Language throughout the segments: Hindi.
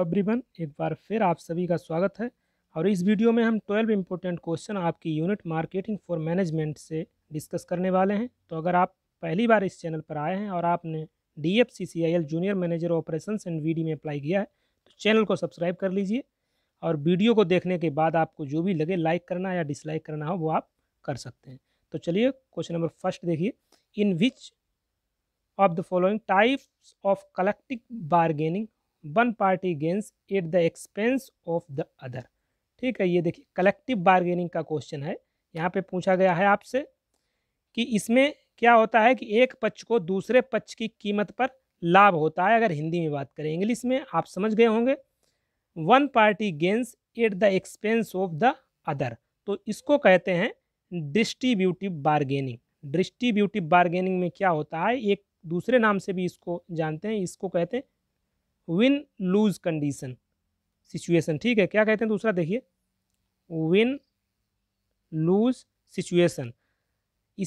एवरीवन एक बार फिर आप सभी का स्वागत है और इस वीडियो में हम 12 इम्पोर्टेंट क्वेश्चन आपकी यूनिट मार्केटिंग फॉर मैनेजमेंट से डिस्कस करने वाले हैं तो अगर आप पहली बार इस चैनल पर आए हैं और आपने D F C C I L junior manager operation and V D में अप्लाई किया है तो चैनल को सब्सक्राइब कर लीजिए और वीडियो को देखने के बाद आपको जो भी लगे लाइक करना या डिसलाइक करना हो वो आप कर सकते हैं तो चलिए क्वेश्चन नंबर फर्स्ट देखिए in which of the following types of collective bargaining one party gains at the expense of the other ठीक है ये देखिए कलेक्टिव बार्गेनिंग का क्वेश्चन है यहाँ पे पूछा गया है आपसे कि इसमें क्या होता है कि एक पक्ष को दूसरे पक्ष की कीमत पर लाभ होता है अगर हिंदी में बात करें इंग्लिश में आप समझ गए होंगे one party gains at the expense of the other तो इसको कहते हैं डिस्ट्रीब्यूटिव बार्गेनिंग डिस्ट्रीब्यूटिव बार्गेनिंग में क्या होता है एक दूसरे नाम से भी इसको जानते हैं इसको कहते हैं विन लूज कंडीशन सिचुएशन ठीक है क्या कहते हैं दूसरा देखिए विन लूज सिचुएशन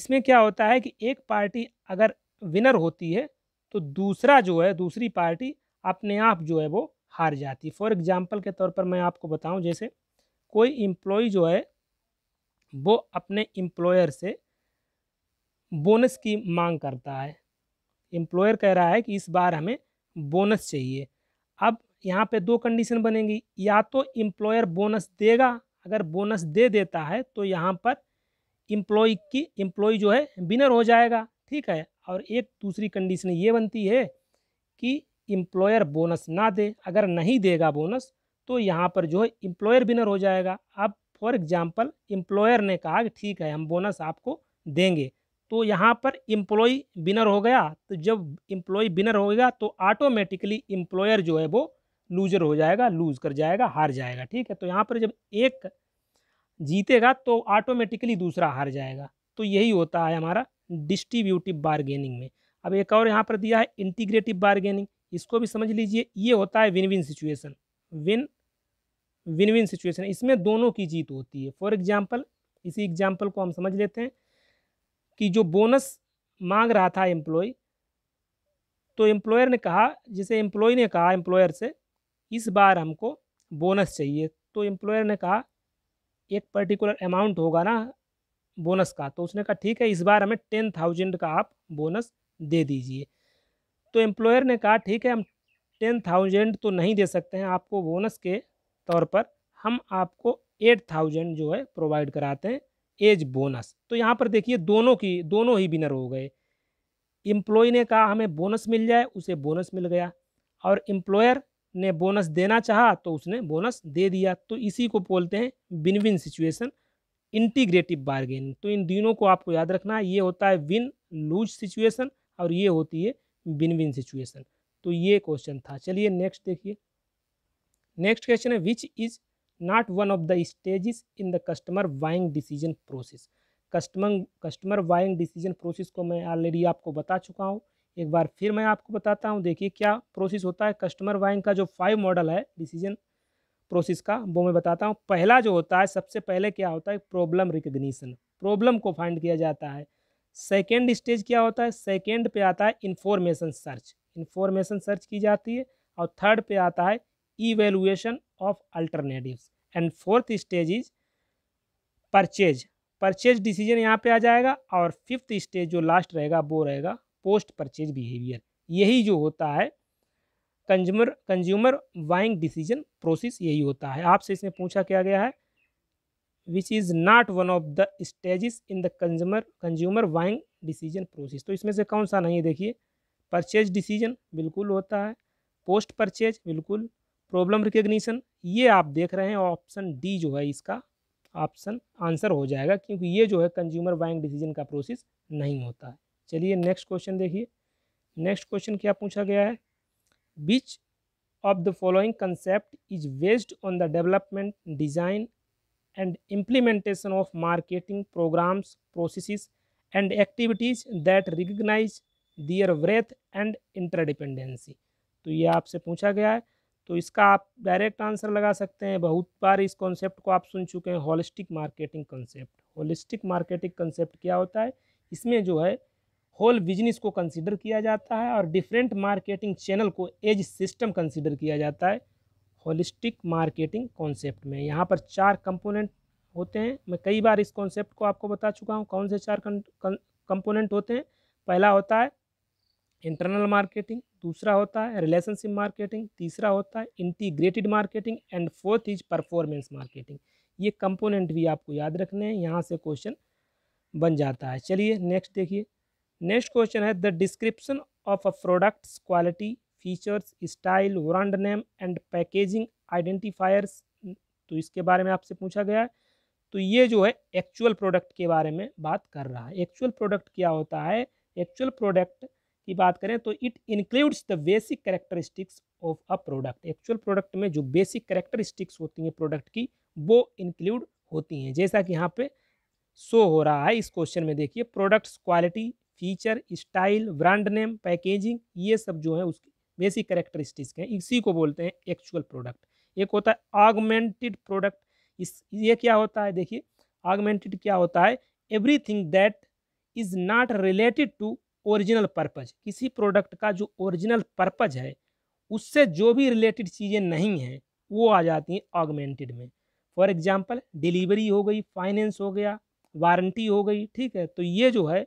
इसमें क्या होता है कि एक पार्टी अगर विनर होती है तो दूसरा जो है दूसरी पार्टी अपने आप जो है वो हार जाती है फॉर एग्ज़ाम्पल के तौर पर मैं आपको बताऊं जैसे कोई एम्प्लॉय जो है वो अपने एम्प्लॉयर से बोनस की मांग करता है एम्प्लॉयर कह रहा है कि इस बार हमें बोनस चाहिए अब यहाँ पे दो कंडीशन बनेंगी या तो एम्प्लॉयर बोनस देगा अगर बोनस दे देता है तो यहाँ पर एम्प्लॉय की एम्प्लॉय जो है विनर हो जाएगा ठीक है और एक दूसरी कंडीशन ये बनती है कि एम्प्लॉयर बोनस ना दे अगर नहीं देगा बोनस तो यहाँ पर जो है एम्प्लॉयर विनर हो जाएगा अब फॉर एग्ज़ाम्पल एम्प्लॉयर ने कहा कि ठीक है हम बोनस आपको देंगे तो यहाँ पर एम्प्लॉय बिनर हो गया तो जब इम्प्लॉय बिनर होगा तो ऑटोमेटिकली एम्प्लॉयर जो है वो लूजर हो जाएगा लूज कर जाएगा हार जाएगा ठीक है तो यहाँ पर जब एक जीतेगा तो ऑटोमेटिकली दूसरा हार जाएगा तो यही होता है हमारा डिस्ट्रीब्यूटिव बारगेनिंग में अब एक और यहाँ पर दिया है इंटीग्रेटिव बारगेनिंग इसको भी समझ लीजिए ये होता है win win situation win win win situation इसमें दोनों की जीत होती है फॉर एग्जाम्पल इसी एग्जाम्पल को हम समझ लेते हैं कि जो बोनस मांग रहा था एम्प्लॉय तो एम्प्लॉयर ने कहा जिसे एम्प्लॉय ने कहा एम्प्लॉयर से इस बार हमको बोनस चाहिए तो एम्प्लॉयर ने कहा एक पर्टिकुलर अमाउंट होगा ना बोनस का तो उसने कहा ठीक है इस बार हमें टेन थाउजेंड का आप बोनस दे दीजिए तो एम्प्लॉयर ने कहा ठीक है हम टेन थाउजेंड तो नहीं दे सकते हैं आपको बोनस के तौर पर हम आपको एट थाउजेंड जो है प्रोवाइड कराते हैं एज बोनस तो यहाँ पर देखिए दोनों की दोनों ही विनर हो गए एम्प्लॉय ने कहा हमें बोनस मिल जाए उसे बोनस मिल गया और एम्प्लॉयर ने बोनस देना चाहा तो उसने बोनस दे दिया तो इसी को बोलते हैं win win situation integrative bargaining तो इन दिनों को आपको याद रखना है ये होता है विन लूज सिचुएशन और ये होती है विन विन सिचुएशन तो ये क्वेश्चन था चलिए नेक्स्ट देखिए नेक्स्ट क्वेश्चन है which is not one of the stages in the customer buying decision process customer customer buying decision process को मैं ऑलरेडी आपको बता चुका हूँ एक बार फिर मैं आपको बताता हूँ देखिए क्या प्रोसेस होता है कस्टमर बाइंग का जो फाइव मॉडल है डिसीजन प्रोसेस का वो मैं बताता हूँ पहला जो होता है सबसे पहले क्या होता है प्रॉब्लम रिकग्निशन प्रॉब्लम को फाइंड किया जाता है सेकेंड स्टेज क्या होता है सेकेंड पे आता है इन्फॉर्मेशन सर्च इन्फॉर्मेशन सर्च की जाती है और थर्ड पे आता है e evaluation of alternatives and fourth stage is purchase purchase decision यहाँ पे आ जाएगा और फिफ्थ स्टेज जो लास्ट रहेगा वो रहेगा पोस्ट परचेज बिहेवियर यही जो होता है consumer consumer buying decision process यही होता है आपसे इसमें पूछा क्या गया है which is not one of the stage in the consumer consumer buying decision process तो इसमें से कौन सा नहीं है देखिए परचेज डिसीजन बिल्कुल होता है पोस्ट परचेज बिल्कुल प्रॉब्लम रिकग्निशन ये आप देख रहे हैं ऑप्शन डी जो है इसका ऑप्शन आंसर हो जाएगा क्योंकि ये जो है कंज्यूमर बाइंग डिसीजन का प्रोसेस नहीं होता है चलिए नेक्स्ट क्वेश्चन देखिए नेक्स्ट क्वेश्चन क्या पूछा गया है which of the following concept is based on the development design and implementation of marketing programs processes and activities that recognize their breadth and interdependency तो ये आपसे पूछा गया है तो इसका आप डायरेक्ट आंसर लगा सकते हैं बहुत बार इस कॉन्सेप्ट को आप सुन चुके हैं holistic marketing concept holistic marketing concept क्या होता है इसमें जो है होल बिजनेस को कंसिडर किया जाता है और डिफरेंट मार्केटिंग चैनल को एज सिस्टम कंसिडर किया जाता है होलिस्टिक मार्केटिंग कॉन्सेप्ट में यहाँ पर चार कंपोनेंट होते हैं मैं कई बार इस कॉन्सेप्ट को आपको बता चुका हूँ कौन से चार कंपोनेंट होते हैं पहला होता है इंटरनल मार्केटिंग दूसरा होता है रिलेशनशिप मार्केटिंग तीसरा होता है integrated marketing and fourth is performance marketing ये कंपोनेंट भी आपको याद रखने हैं यहाँ से क्वेश्चन बन जाता है चलिए नेक्स्ट देखिए नेक्स्ट क्वेश्चन है the description of a product's quality features style brand name and packaging identifiers तो इसके बारे में आपसे पूछा गया है तो ये जो है एक्चुअल प्रोडक्ट के बारे में बात कर रहा है एक्चुअल प्रोडक्ट क्या होता है एक्चुअल प्रोडक्ट की बात करें तो it includes the basic characteristics of a product actual product में जो बेसिक करेक्टरिस्टिक्स होती हैं प्रोडक्ट की वो इंक्लूड होती हैं जैसा कि यहाँ पे शो हो रहा है इस क्वेश्चन में देखिए product's quality feature style brand name packaging ये सब जो है उसकी बेसिक करेक्टरिस्टिक्स हैं इसी को बोलते हैं एक्चुअल प्रोडक्ट एक होता है ऑगमेंटेड प्रोडक्ट इस ये क्या होता है देखिए ऑगमेंटेड क्या होता है thing that is not related to original purpose किसी प्रोडक्ट का जो ओरिजिनल पर्पज है उससे जो भी रिलेटेड चीज़ें नहीं हैं वो आ जाती हैं ऑगमेंटेड में फॉर एग्ज़ाम्पल डिलीवरी हो गई फाइनेंस हो गया वारंटी हो गई ठीक है तो ये जो है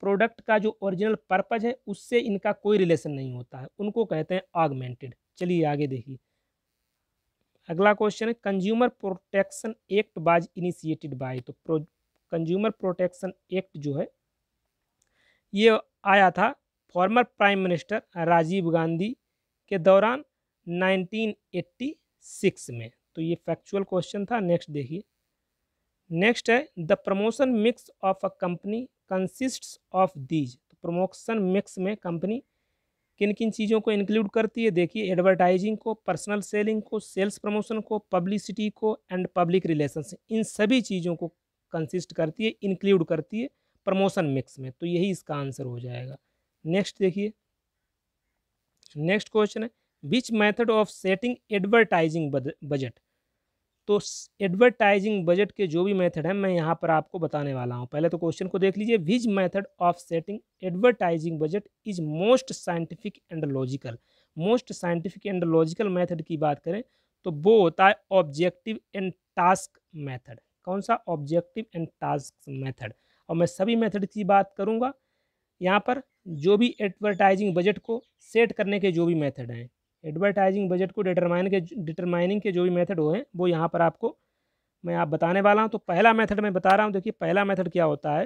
प्रोडक्ट का जो ओरिजिनल पर्पज है उससे इनका कोई रिलेशन नहीं होता है उनको कहते हैं ऑगमेंटेड चलिए आगे देखिए अगला क्वेश्चन है consumer protection act was initiated by तो कंज्यूमर प्रोटेक्शन एक्ट जो है ये आया था former prime minister Rajiv Gandhi के दौरान 1986 में तो ये फैक्चुअल क्वेश्चन था नेक्स्ट देखिए नेक्स्ट है the promotion mix of a company consists of these तो प्रमोशन मिक्स में कंपनी किन किन चीज़ों को इंक्लूड करती है देखिए एडवर्टाइजिंग को पर्सनल सेलिंग को सेल्स प्रमोशन को पब्लिसिटी को एंड पब्लिक रिलेशन इन सभी चीज़ों को कंसिस्ट करती है इंक्लूड करती है प्रमोशन मिक्स में तो यही इसका आंसर हो जाएगा नेक्स्ट देखिए नेक्स्ट क्वेश्चन है which method of setting advertising budget तो एडवर्टाइजिंग बजट के जो भी मेथड है मैं यहाँ पर आपको बताने वाला हूँ पहले तो क्वेश्चन को देख लीजिए which method of setting advertising budget is most scientific and logical most scientific and logical method की बात करें तो वो होता है ऑब्जेक्टिव एंड टास्क मेथड कौन सा ऑब्जेक्टिव एंड टास्क मेथड और मैं सभी मेथड की बात करूँगा यहाँ पर जो भी एडवर्टाइजिंग बजट को सेट करने के जो भी मेथड हैं एडवर्टाइजिंग बजट को डिटरमाइन के डिटरमाइनिंग के जो भी मेथड हुए हैं वो यहाँ पर आपको मैं आप बताने वाला हूँ तो पहला मेथड मैं बता रहा हूँ देखिए पहला मेथड क्या होता है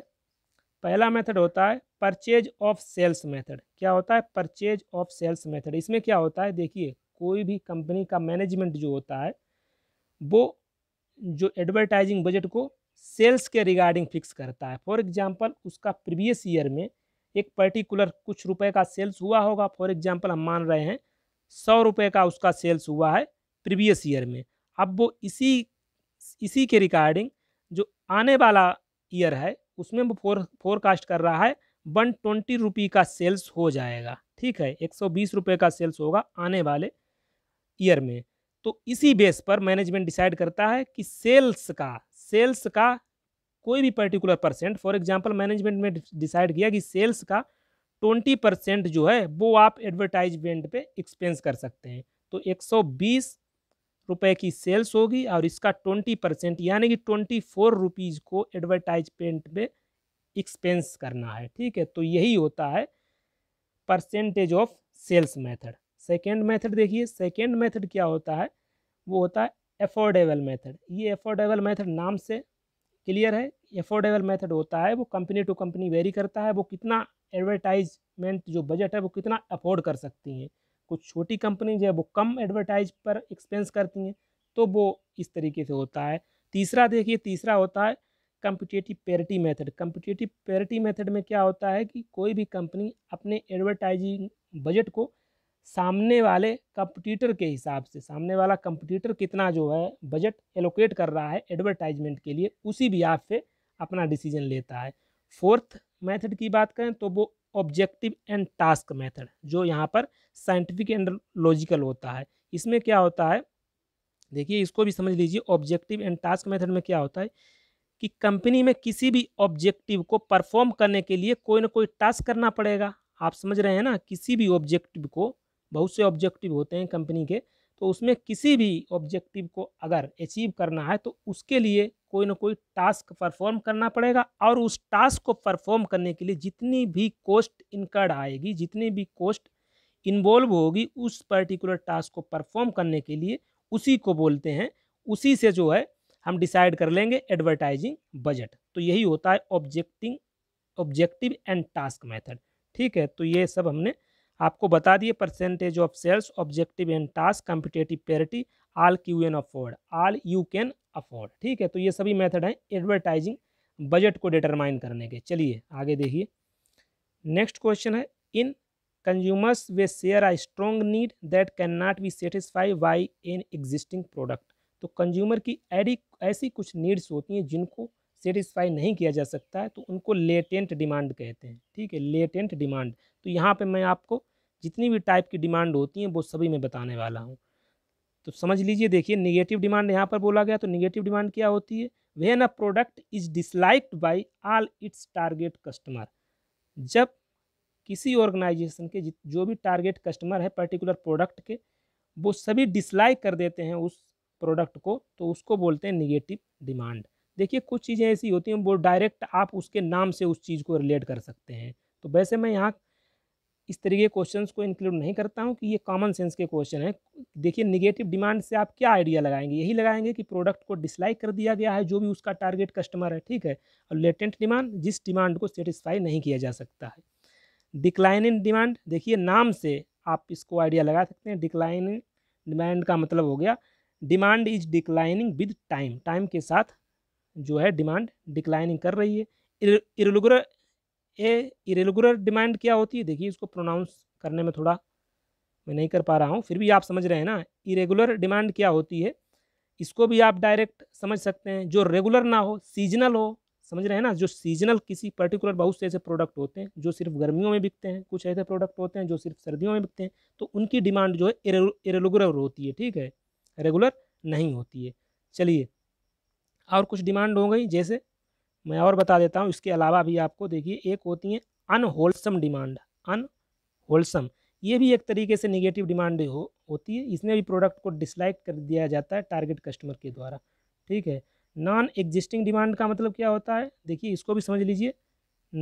पहला मेथड होता है परचेज ऑफ सेल्स मेथड क्या होता है परचेज ऑफ सेल्स मेथड इसमें क्या होता है देखिए कोई भी कंपनी का मैनेजमेंट जो होता है वो जो एडवर्टाइजिंग बजट को सेल्स के रिगार्डिंग फिक्स करता है फॉर एग्जांपल उसका प्रीवियस ईयर में एक पर्टिकुलर कुछ रुपए का सेल्स हुआ होगा फॉर एग्जांपल हम मान रहे हैं सौ रुपये का उसका सेल्स हुआ है प्रीवियस ईयर में अब वो इसी इसी के रिगार्डिंग जो आने वाला ईयर है उसमें वो फोर फोरकास्ट कर रहा है वन ट्वेंटी रुपी का सेल्स हो जाएगा ठीक है एक सौ बीस रुपये का सेल्स होगा आने वाले ईयर में तो इसी बेस पर मैनेजमेंट डिसाइड करता है कि सेल्स का सेल्स का कोई भी particular percent for example management में डिसाइड किया कि सेल्स का ट्वेंटी परसेंट जो है वो आप एडवर्टाइजमेंट पे एक्सपेंस कर सकते हैं तो एक सौ बीस रुपये की सेल्स होगी और इसका ट्वेंटी परसेंट यानी कि ट्वेंटी फोर रुपीज़ को एडवर्टाइजमेंट पे एक्सपेंस करना है ठीक है तो यही होता है percentage of sales method second method देखिए सेकेंड मेथड क्या होता है वो होता है एफोर्डेबल मेथड ये एफोर्डेबल मेथड नाम से क्लियर है एफोर्डेबल मेथड होता है वो कंपनी टू कंपनी वेरी करता है वो कितना एडवर्टाइजमेंट जो बजट है वो कितना अफोर्ड कर सकती हैं कुछ छोटी कंपनी जो है वो कम एडवर्टाइज पर एक्सपेंस करती हैं तो वो इस तरीके से होता है तीसरा देखिए तीसरा होता है competitive parity method competitive parity method में क्या होता है कि कोई भी कंपनी अपने एडवर्टाइजिंग बजट को सामने वाले कंपटीटर के हिसाब से सामने वाला कंपटीटर कितना जो है बजट एलोकेट कर रहा है एडवर्टाइजमेंट के लिए उसी भी आप पे अपना डिसीजन लेता है फोर्थ मेथड की बात करें तो वो ऑब्जेक्टिव एंड टास्क मेथड जो यहाँ पर साइंटिफिक एंड लॉजिकल होता है इसमें क्या होता है देखिए इसको भी समझ लीजिए ऑब्जेक्टिव एंड टास्क मेथड में क्या होता है कि कंपनी में किसी भी ऑब्जेक्टिव को परफॉर्म करने के लिए कोई ना कोई टास्क करना पड़ेगा आप समझ रहे हैं ना किसी भी ऑब्जेक्टिव को बहुत से ऑब्जेक्टिव होते हैं कंपनी के तो उसमें किसी भी ऑब्जेक्टिव को अगर अचीव करना है तो उसके लिए कोई ना कोई टास्क परफॉर्म करना पड़ेगा और उस टास्क को परफॉर्म करने के लिए जितनी भी कॉस्ट इनकर्ड आएगी जितनी भी कॉस्ट इन्वॉल्व होगी उस पर्टिकुलर टास्क को परफॉर्म करने के लिए उसी को बोलते हैं उसी से जो है हम डिसाइड कर लेंगे एडवर्टाइजिंग बजट तो यही होता है objecting objective and task method ठीक है तो ये सब हमने आपको बता दिए percentage of sales objective and task competitive parity all you can afford all you can afford ठीक है तो ये सभी मेथड हैं एडवर्टाइजिंग बजट को डिटरमाइन करने के चलिए आगे देखिए नेक्स्ट क्वेश्चन है in consumers way share a strong need that can not be satisfy by an existing product तो कंज्यूमर की ऐसी कुछ नीड्स होती हैं जिनको सेटिस्फाई नहीं किया जा सकता है तो उनको लेटेंट डिमांड कहते हैं ठीक है लेटेंट डिमांड तो यहाँ पे मैं आपको जितनी भी टाइप की डिमांड होती हैं वो सभी मैं बताने वाला हूँ तो समझ लीजिए देखिए निगेटिव डिमांड यहाँ पर बोला गया तो निगेटिव डिमांड क्या होती है when a product is disliked by all its target customer जब किसी ऑर्गेनाइजेशन के जो भी टारगेट कस्टमर है पर्टिकुलर प्रोडक्ट के वो सभी डिसलाइक कर देते हैं उस प्रोडक्ट को तो उसको बोलते हैं निगेटिव डिमांड देखिए कुछ चीज़ें ऐसी होती हैं वो डायरेक्ट आप उसके नाम से उस चीज़ को रिलेट कर सकते हैं तो वैसे मैं यहाँ इस तरीके के क्वेश्चन को इंक्लूड नहीं करता हूँ कि ये कॉमन सेंस के क्वेश्चन हैं देखिए निगेटिव डिमांड से आप क्या आइडिया लगाएंगे यही लगाएंगे कि प्रोडक्ट को डिसलाइक कर दिया गया है जो भी उसका टारगेट कस्टमर है ठीक है और लेटेंट डिमांड जिस डिमांड को सेटिस्फाई नहीं किया जा सकता है डिक्लाइन इन डिमांड देखिए नाम से आप इसको आइडिया लगा सकते हैं डिक्लाइन डिमांड का मतलब हो गया demand is declining with time time के साथ जो है डिमांड डिक्लाइनिंग कर रही है इरेगुलर ए इरेगुलर डिमांड क्या होती है देखिए इसको प्रोनाउंस करने में थोड़ा मैं नहीं कर पा रहा हूँ फिर भी आप समझ रहे हैं ना इरेगुलर डिमांड क्या होती है इसको भी आप डायरेक्ट समझ सकते हैं जो रेगुलर ना हो सीजनल हो समझ रहे हैं ना जो सीजनल किसी पर्टिकुलर बहुत से ऐसे प्रोडक्ट होते हैं जो सिर्फ गर्मियों में बिकते हैं कुछ ऐसे प्रोडक्ट होते हैं जो सिर्फ सर्दियों में बिकते हैं तो उनकी डिमांड जो है इरेगुलर होती है ठीक है रेगुलर नहीं होती है चलिए और कुछ डिमांड हो गई जैसे मैं और बता देता हूँ इसके अलावा भी आपको देखिए एक होती है अनहोल्सम डिमांड अनहोलसम ये भी एक तरीके से निगेटिव डिमांड हो होती है इसमें भी प्रोडक्ट को डिसलाइक कर दिया जाता है टारगेट कस्टमर के द्वारा ठीक है नॉन एग्जिस्टिंग डिमांड का मतलब क्या होता है देखिए इसको भी समझ लीजिए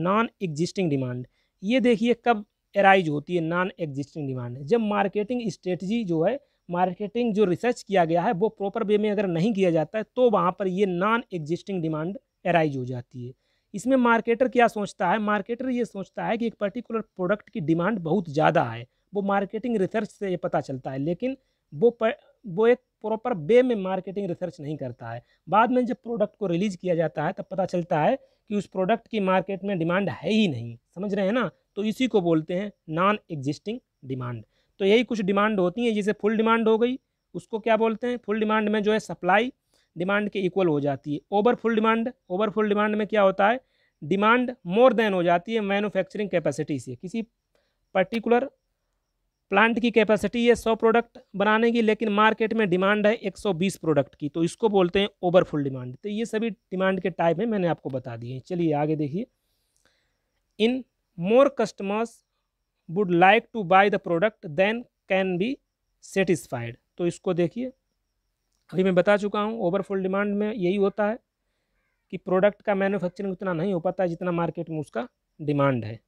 नॉन एग्जिस्टिंग डिमांड ये देखिए कब एराइज होती है नॉन एग्जिस्टिंग डिमांड जब मार्केटिंग स्ट्रेटजी जो है मार्केटिंग जो रिसर्च किया गया है वो प्रॉपर वे में अगर नहीं किया जाता है तो वहाँ पर ये नॉन एग्जिस्टिंग डिमांड एराइज हो जाती है इसमें मार्केटर क्या सोचता है मार्केटर ये सोचता है कि एक पर्टिकुलर प्रोडक्ट की डिमांड बहुत ज़्यादा है वो मार्केटिंग रिसर्च से ये पता चलता है लेकिन वो पर, वो एक प्रॉपर वे में मार्केटिंग रिसर्च नहीं करता है बाद में जब प्रोडक्ट को रिलीज़ किया जाता है तब पता चलता है कि उस प्रोडक्ट की मार्केट में डिमांड है ही नहीं समझ रहे हैं ना तो इसी को बोलते हैं नॉन एग्जिस्टिंग डिमांड तो यही कुछ डिमांड होती हैं जिसे फुल डिमांड हो गई उसको क्या बोलते हैं फुल डिमांड में जो है सप्लाई डिमांड के इक्वल हो जाती है over full demand over full demand में क्या होता है डिमांड मोर देन हो जाती है मैनुफैक्चरिंग कैपेसिटी से किसी पर्टिकुलर प्लांट की कैपेसिटी है सौ प्रोडक्ट बनाने की लेकिन मार्केट में डिमांड है एक सौ बीस प्रोडक्ट की तो इसको बोलते हैं ओवरफुल डिमांड तो ये सभी डिमांड के टाइप हैं मैंने आपको बता दिए चलिए आगे देखिए in more customers would like to buy the product than can be satisfied तो इसको देखिए अभी मैं बता चुका हूँ ओवरफुल डिमांड में यही होता है कि प्रोडक्ट का मैन्युफैक्चरिंग उतना नहीं हो पाता है जितना मार्केट में उसका डिमांड है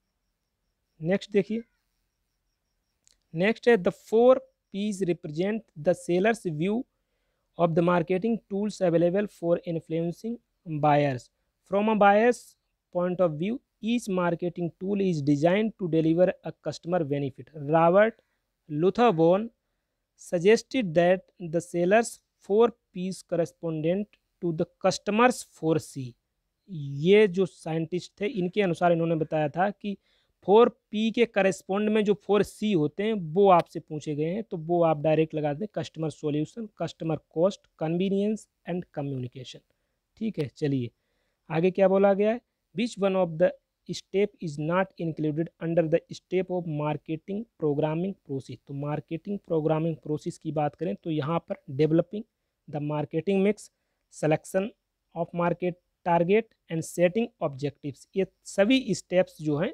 नेक्स्ट देखिए नेक्स्ट है the four Ps represent the seller's view of the marketing tools available for influencing buyers from a buyer's point of view each marketing tool is designed to deliver a customer benefit robert lutherborn suggested that the seller's four piece correspondent to the customers four C ये जो साइंटिस्ट थे इनके अनुसार इन्होंने बताया था कि फोर पी के करस्पॉन्ड में जो फोर सी होते हैं वो आपसे पूछे गए हैं तो वो आप डायरेक्ट लगा दें customer solution customer cost convenience and communication ठीक है चलिए आगे क्या बोला गया है which one of the step is not included under the step of marketing programming process तो मार्केटिंग प्रोग्रामिंग प्रोसेस की बात करें तो यहाँ पर developing the marketing mix selection of market target and setting objectives ये सभी स्टेप्स जो हैं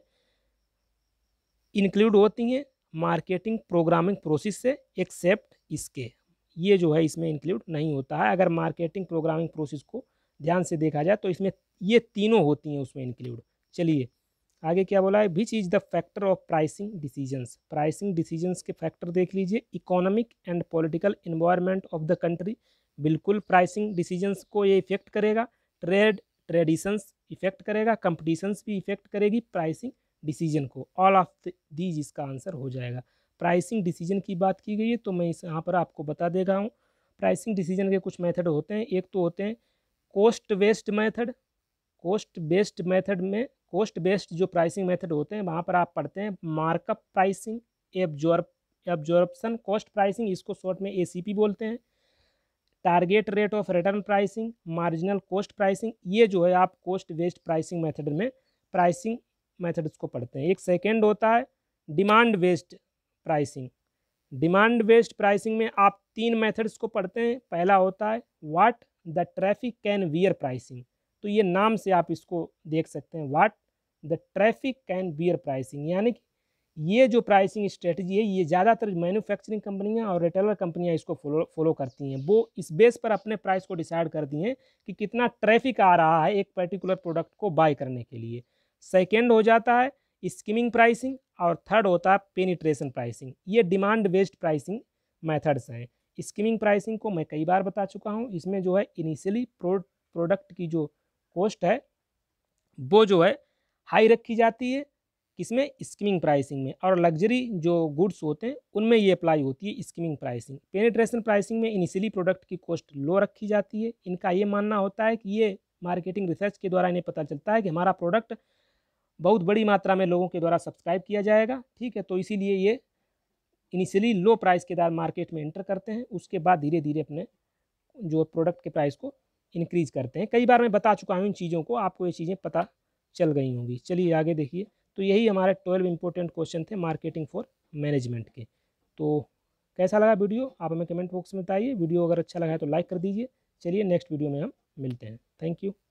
इंक्लूड होती हैं मार्केटिंग प्रोग्रामिंग प्रोसेस से एक्सेप्ट इसके ये जो है इसमें इंक्लूड नहीं होता है अगर मार्केटिंग प्रोग्रामिंग प्रोसेस को ध्यान से देखा जाए तो इसमें ये तीनों होती हैं उसमें इंक्लूड चलिए आगे क्या बोला है which is the factor of pricing decisions pricing decisions के फैक्टर देख लीजिए economic and political environment of the country बिल्कुल प्राइसिंग डिसीजंस को ये इफेक्ट करेगा ट्रेड ट्रेडिशंस इफेक्ट करेगा कंपटीशंस भी इफेक्ट करेगी प्राइसिंग डिसीजन को ऑल ऑफ दीज इसका आंसर हो जाएगा प्राइसिंग डिसीजन की बात की गई है तो मैं इस यहाँ पर आपको बता दे रहा हूँ प्राइसिंग डिसीजन के कुछ मेथड होते हैं एक तो होते हैं cost based method cost based method में कोस्ट बेस्ड जो प्राइसिंग मेथड होते हैं वहाँ पर आप पढ़ते हैं markup pricing absorb absorption cost pricing इसको शॉर्ट में ए बोलते हैं target rate of return pricing marginal cost pricing ये जो है आप कॉस्ट बेस्ड प्राइसिंग मेथड में प्राइसिंग मेथड्स को पढ़ते हैं एक सेकेंड होता है demand based pricing demand based pricing में आप तीन मेथड्स को पढ़ते हैं पहला होता है what the traffic can bear pricing तो ये नाम से आप इसको देख सकते हैं what the traffic can bear pricing यानी कि ये जो प्राइसिंग स्ट्रेटजी है ये ज़्यादातर मैन्युफैक्चरिंग कंपनियां और रिटेलर कंपनियां इसको फॉलो फॉलो करती हैं वो इस बेस पर अपने प्राइस को डिसाइड करती हैं कि कितना ट्रैफिक आ रहा है एक पर्टिकुलर प्रोडक्ट को बाय करने के लिए सेकेंड हो जाता है स्कीमिंग प्राइसिंग और थर्ड होता है पेनिट्रेशन प्राइसिंग ये डिमांड बेस्ड प्राइसिंग मैथड्स हैं स्कीमिंग प्राइसिंग को मैं कई बार बता चुका हूँ इसमें जो है इनिशियली प्रोडक्ट की जो कॉस्ट है वो जो है हाई रखी जाती है किसमें स्कीमिंग प्राइसिंग में और लग्जरी जो गुड्स होते हैं उनमें ये अप्लाई होती है स्कीमिंग प्राइसिंग पेनिट्रेशन प्राइसिंग में इनिशियली प्रोडक्ट की कॉस्ट लो रखी जाती है इनका ये मानना होता है कि ये मार्केटिंग रिसर्च के द्वारा इन्हें पता चलता है कि हमारा प्रोडक्ट बहुत बड़ी मात्रा में लोगों के द्वारा सब्सक्राइब किया जाएगा ठीक है तो इसीलिए ये इनिशियली लो प्राइस के द्वारा मार्केट में एंटर करते हैं उसके बाद धीरे धीरे अपने जो प्रोडक्ट के प्राइस को इंक्रीज़ करते हैं कई बार मैं बता चुका हूँ इन चीज़ों को आपको ये चीज़ें पता चल गई होंगी चलिए आगे देखिए तो यही हमारे ट्वेल्व इंपॉर्टेंट क्वेश्चन थे मार्केटिंग फॉर मैनेजमेंट के तो कैसा लगा वीडियो आप हमें कमेंट बॉक्स में बताइए वीडियो अगर अच्छा लगा है तो लाइक कर दीजिए चलिए नेक्स्ट वीडियो में हम मिलते हैं थैंक यू